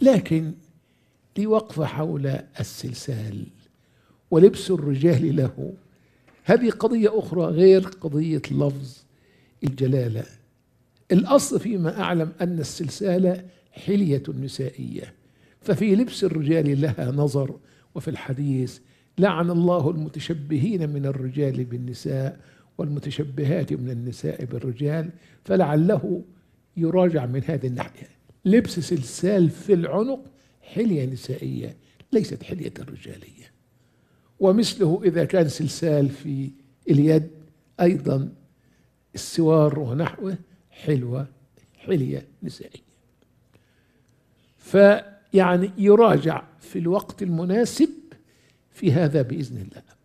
لكن دي وقفة حول السلسال ولبس الرجال له هذه قضية أخرى غير قضية لفظ الجلالة الأصل فيما أعلم أن السلسال حلية نسائية ففي لبس الرجال لها نظر وفي الحديث لعن الله المتشبهين من الرجال بالنساء والمتشبهات من النساء بالرجال فلعله يراجع من هذه الناحيه لبس سلسال في العنق حلية نسائية ليست حلية رجالية ومثله إذا كان سلسال في اليد أيضا السوار ونحوه حلوة حلية نسائية فيعني يراجع في الوقت المناسب في هذا بإذن الله